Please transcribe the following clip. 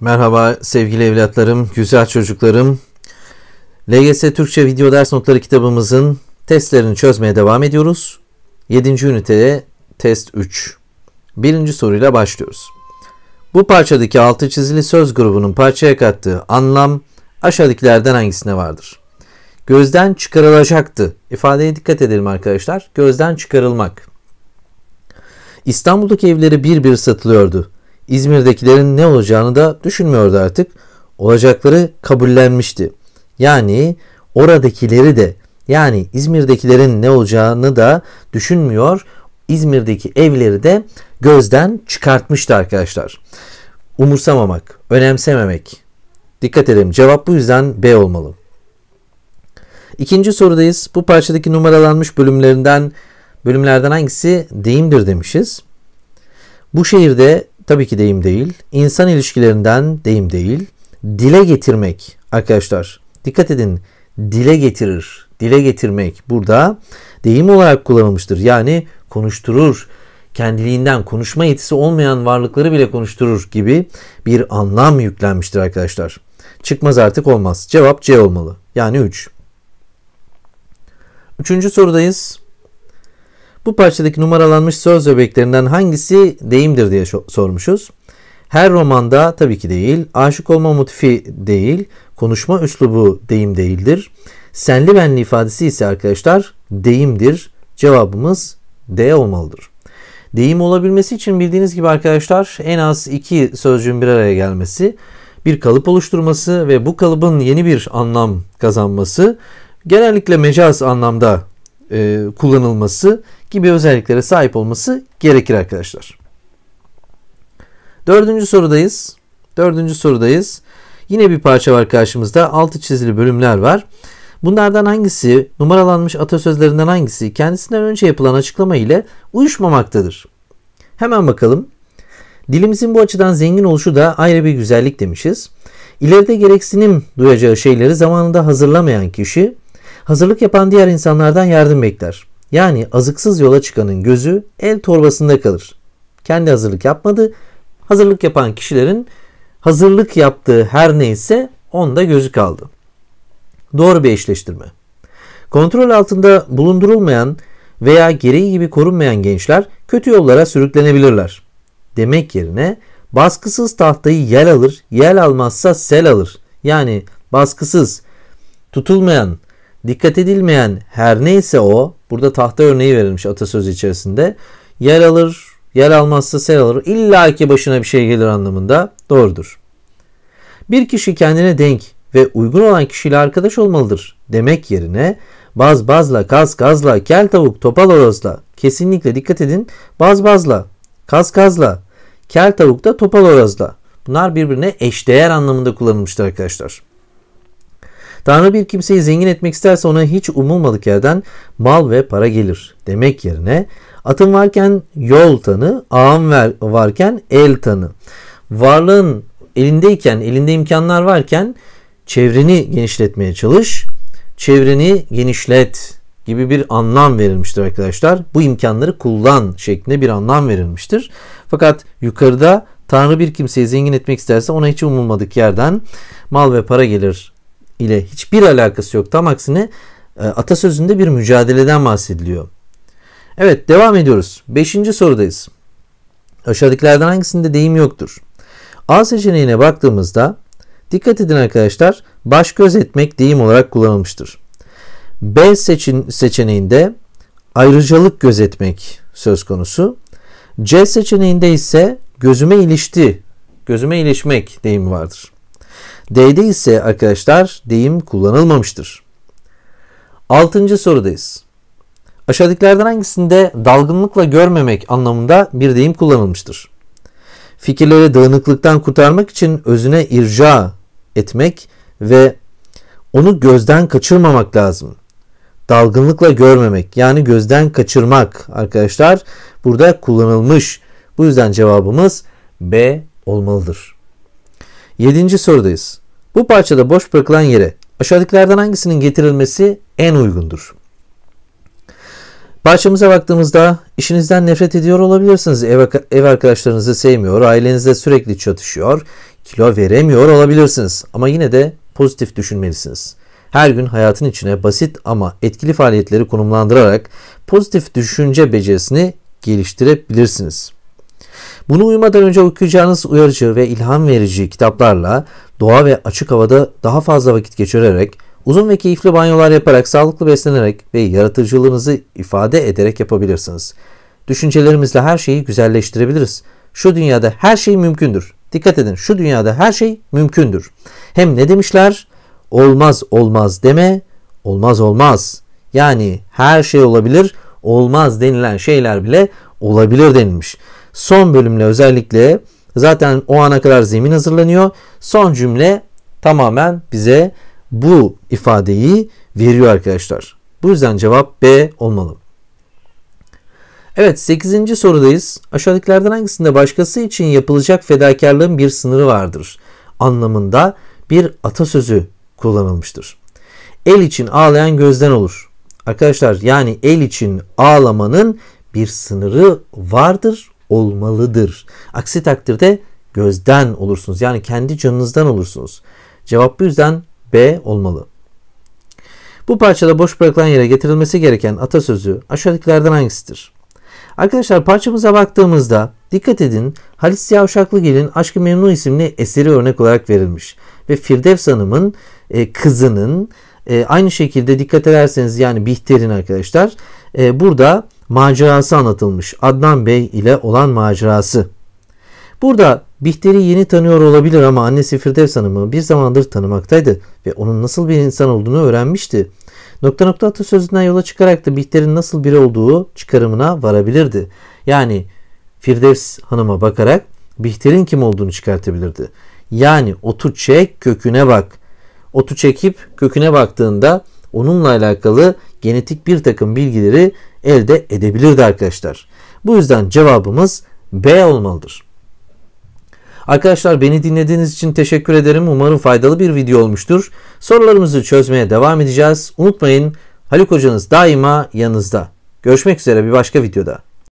Merhaba sevgili evlatlarım, güzel çocuklarım. LGS Türkçe Video Ders Notları kitabımızın testlerini çözmeye devam ediyoruz. 7. ünitede test 3. Birinci soruyla başlıyoruz. Bu parçadaki altı çizili söz grubunun parçaya kattığı anlam aşağıdakilerden hangisine vardır? Gözden çıkarılacaktı. İfadeye dikkat edelim arkadaşlar. Gözden çıkarılmak. İstanbul'daki evleri bir bir satılıyordu. İzmir'dekilerin ne olacağını da düşünmüyordu artık. Olacakları kabullenmişti. Yani oradakileri de yani İzmir'dekilerin ne olacağını da düşünmüyor. İzmir'deki evleri de gözden çıkartmıştı arkadaşlar. Umursamamak, önemsememek. Dikkat edelim. Cevap bu yüzden B olmalı. İkinci sorudayız. Bu parçadaki numaralanmış bölümlerinden bölümlerden hangisi deyimdir demişiz. Bu şehirde Tabii ki deyim değil. İnsan ilişkilerinden deyim değil. Dile getirmek arkadaşlar. Dikkat edin. Dile getirir. Dile getirmek burada deyim olarak kullanılmıştır. Yani konuşturur. Kendiliğinden konuşma yetisi olmayan varlıkları bile konuşturur gibi bir anlam yüklenmiştir arkadaşlar. Çıkmaz artık olmaz. Cevap C olmalı. Yani 3. Üç. Üçüncü sorudayız. Bu parçadaki numaralanmış söz öbeklerinden hangisi deyimdir diye sormuşuz. Her romanda tabii ki değil, aşık olma motifi değil, konuşma üslubu deyim değildir. Senli benli ifadesi ise arkadaşlar deyimdir. Cevabımız D olmalıdır. Deyim olabilmesi için bildiğiniz gibi arkadaşlar en az iki sözcüğün bir araya gelmesi, bir kalıp oluşturması ve bu kalıbın yeni bir anlam kazanması genellikle mecaz anlamda e, kullanılması gibi özelliklere sahip olması gerekir arkadaşlar. Dördüncü sorudayız. Dördüncü sorudayız. Yine bir parça var karşımızda. Altı çizili bölümler var. Bunlardan hangisi numaralanmış atasözlerinden hangisi kendisinden önce yapılan açıklama ile uyuşmamaktadır? Hemen bakalım. Dilimizin bu açıdan zengin oluşu da ayrı bir güzellik demişiz. İleride gereksinim duyacağı şeyleri zamanında hazırlamayan kişi hazırlık yapan diğer insanlardan yardım bekler. Yani azıksız yola çıkanın gözü el torbasında kalır. Kendi hazırlık yapmadı. Hazırlık yapan kişilerin hazırlık yaptığı her neyse onda gözü kaldı. Doğru bir eşleştirme. Kontrol altında bulundurulmayan veya gereği gibi korunmayan gençler kötü yollara sürüklenebilirler. Demek yerine baskısız tahtayı yel alır, yel almazsa sel alır. Yani baskısız, tutulmayan, dikkat edilmeyen her neyse o, burada tahta örneği verilmiş atasözü içerisinde, yer alır, yer almazsa sel alır, illa ki başına bir şey gelir anlamında doğrudur. Bir kişi kendine denk ve uygun olan kişiyle arkadaş olmalıdır demek yerine baz bazla, kaz kazla, kel tavuk, topal orozla kesinlikle dikkat edin baz bazla, kaz kazla, kel tavuk da topal orozla. Bunlar birbirine eşdeğer anlamında kullanılmıştır arkadaşlar. Tanrı bir kimseyi zengin etmek isterse ona hiç umulmadık yerden mal ve para gelir demek yerine atın varken yol tanı, ağın ver, varken el tanı. Varlığın elindeyken, elinde imkanlar varken çevreni genişletmeye çalış, çevreni genişlet gibi bir anlam verilmiştir arkadaşlar. Bu imkanları kullan şeklinde bir anlam verilmiştir. Fakat yukarıda Tanrı bir kimseyi zengin etmek isterse ona hiç umulmadık yerden mal ve para gelir ile hiçbir alakası yok. Tam aksine e, atasözünde bir mücadeleden bahsediliyor. Evet devam ediyoruz. Beşinci sorudayız. Aşağıdakilerden hangisinde deyim yoktur? A seçeneğine baktığımızda dikkat edin arkadaşlar baş göz etmek deyim olarak kullanılmıştır. B seçin, seçeneğinde ayrıcalık gözetmek söz konusu. C seçeneğinde ise gözüme ilişti, gözüme ilişmek deyimi vardır. D'de ise arkadaşlar deyim kullanılmamıştır. Altıncı sorudayız. Aşağıdakilerden hangisinde dalgınlıkla görmemek anlamında bir deyim kullanılmıştır? Fikirleri dağınıklıktan kurtarmak için özüne irca etmek ve onu gözden kaçırmamak lazım. Dalgınlıkla görmemek yani gözden kaçırmak arkadaşlar burada kullanılmış. Bu yüzden cevabımız B olmalıdır. 7. sorudayız. Bu parçada boş bırakılan yere aşağıdakilerden hangisinin getirilmesi en uygundur? Parçamıza baktığımızda işinizden nefret ediyor olabilirsiniz. Ev, ev arkadaşlarınızı sevmiyor, ailenizle sürekli çatışıyor, kilo veremiyor olabilirsiniz. Ama yine de pozitif düşünmelisiniz. Her gün hayatın içine basit ama etkili faaliyetleri konumlandırarak pozitif düşünce becerisini geliştirebilirsiniz. Bunu uyumadan önce okuyacağınız uyarıcı ve ilham verici kitaplarla doğa ve açık havada daha fazla vakit geçirerek, uzun ve keyifli banyolar yaparak, sağlıklı beslenerek ve yaratıcılığınızı ifade ederek yapabilirsiniz. Düşüncelerimizle her şeyi güzelleştirebiliriz. Şu dünyada her şey mümkündür. Dikkat edin şu dünyada her şey mümkündür. Hem ne demişler? Olmaz olmaz deme, olmaz olmaz. Yani her şey olabilir, olmaz denilen şeyler bile olabilir denilmiş son bölümle özellikle zaten o ana kadar zemin hazırlanıyor. Son cümle tamamen bize bu ifadeyi veriyor arkadaşlar. Bu yüzden cevap B olmalı. Evet 8. sorudayız. Aşağıdakilerden hangisinde başkası için yapılacak fedakarlığın bir sınırı vardır anlamında bir atasözü kullanılmıştır. El için ağlayan gözden olur. Arkadaşlar yani el için ağlamanın bir sınırı vardır olmalıdır. Aksi takdirde gözden olursunuz. Yani kendi canınızdan olursunuz. Cevap bu yüzden B olmalı. Bu parçada boş bırakılan yere getirilmesi gereken atasözü aşağıdakilerden hangisidir? Arkadaşlar parçamıza baktığımızda dikkat edin Halis Siyah Uşaklıgil'in Aşkı Memnu isimli eseri örnek olarak verilmiş. Ve Firdevs Hanım'ın e, kızının e, aynı şekilde dikkat ederseniz yani Bihter'in arkadaşlar e, burada macerası anlatılmış. Adnan Bey ile olan macerası. Burada Bihter'i yeni tanıyor olabilir ama annesi Firdevs Hanım'ı bir zamandır tanımaktaydı ve onun nasıl bir insan olduğunu öğrenmişti. Nokta nokta atasözünden yola çıkarak da Bihter'in nasıl biri olduğu çıkarımına varabilirdi. Yani Firdevs Hanım'a bakarak Bihter'in kim olduğunu çıkartabilirdi. Yani otu çek köküne bak. Otu çekip köküne baktığında onunla alakalı genetik bir takım bilgileri elde edebilirdi arkadaşlar. Bu yüzden cevabımız B olmalıdır. Arkadaşlar beni dinlediğiniz için teşekkür ederim. Umarım faydalı bir video olmuştur. Sorularımızı çözmeye devam edeceğiz. Unutmayın Haluk hocanız daima yanınızda. Görüşmek üzere bir başka videoda.